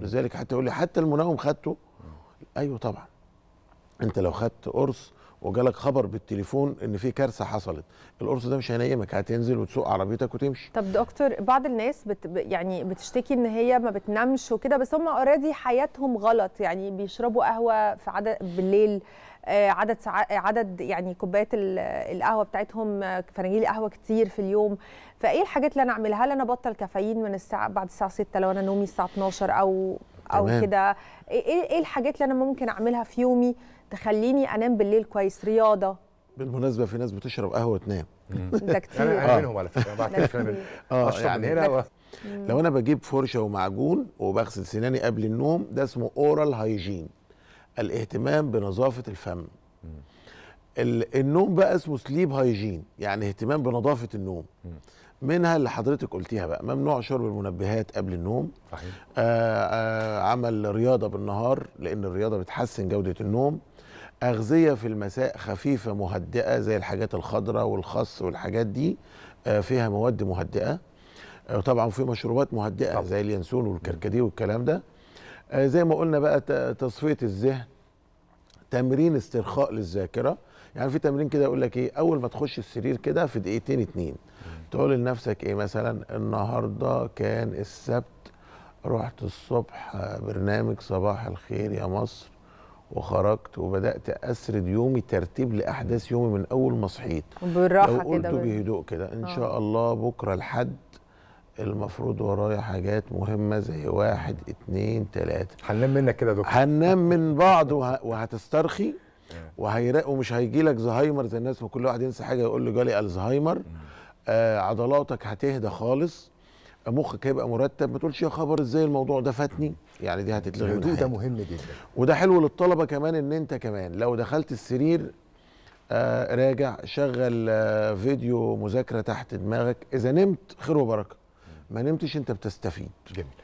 لذلك حتى يقول لي حتى المناوم خدته آه. ايوه طبعا انت لو خدت قرص وجالك خبر بالتليفون ان في كارثه حصلت القرص ده مش هينيمك هتنزل وتسوق عربيتك وتمشي طب دكتور بعض الناس بت يعني بتشتكي ان هي ما بتنامش وكده بس هم اوريدي حياتهم غلط يعني بيشربوا قهوه في عدد بالليل آه، عدد عدد يعني كوبايات القهوه بتاعتهم آه، فناجيل قهوه كتير في اليوم فايه الحاجات اللي انا اعملها هل انا ابطل كافيين من الساعه بعد الساعه 6 لو انا نومي الساعه 12 او او كده إيه،, إيه،, ايه الحاجات اللي انا ممكن اعملها في يومي تخليني انام بالليل كويس رياضه بالمناسبه في ناس بتشرب قهوه وتنام ده كتير انا آه. منهم على فكره بعد اه يعني لو انا بجيب فرشه ومعجون وبغسل سناني قبل النوم ده اسمه اورال هايجين الاهتمام بنظافه الفم النوم بقى اسمه سليب هايجين يعني اهتمام بنظافه النوم منها اللي حضرتك قلتيها بقى ممنوع شرب المنبهات قبل النوم صحيح. آآ آه، آه، عمل رياضه بالنهار لان الرياضه بتحسن جوده النوم اغذيه في المساء خفيفه مهدئه زي الحاجات الخضراء والخس والحاجات دي آه، فيها مواد مهدئه طبعا في مشروبات مهدئه طبعا. زي اليانسون والكركديه والكلام ده زي ما قلنا بقى تصفيه الذهن تمرين استرخاء للذاكره يعني في تمرين كده يقول لك ايه اول ما تخش السرير كده في دقيقتين اتنين تقول لنفسك ايه مثلا النهارده كان السبت رحت الصبح برنامج صباح الخير يا مصر وخرجت وبدات اسرد يومي ترتيب لاحداث يومي من اول ما صحيت بالراحه كده قلت بهدوء كده ان آه. شاء الله بكره الحد المفروض ورايا حاجات مهمه زي واحد اتنين تلاته هننام منك كده يا دكتور هننام من بعض وه... وهتسترخي آه. وهيرق ومش هيجي لك زهايمر زي الناس ما كل واحد ينسى حاجه يقول له جالي الزهايمر آه عضلاتك هتهدى خالص مخك هيبقى مرتب ما تقولش يا خبر ازاي الموضوع ده فاتني يعني دي هتتلغي الهدوء ده مهم جدا وده حلو للطلبه كمان ان انت كمان لو دخلت السرير آه راجع شغل آه فيديو مذاكره تحت دماغك اذا نمت خير وبركه ما نمتش انت بتستفيد جميل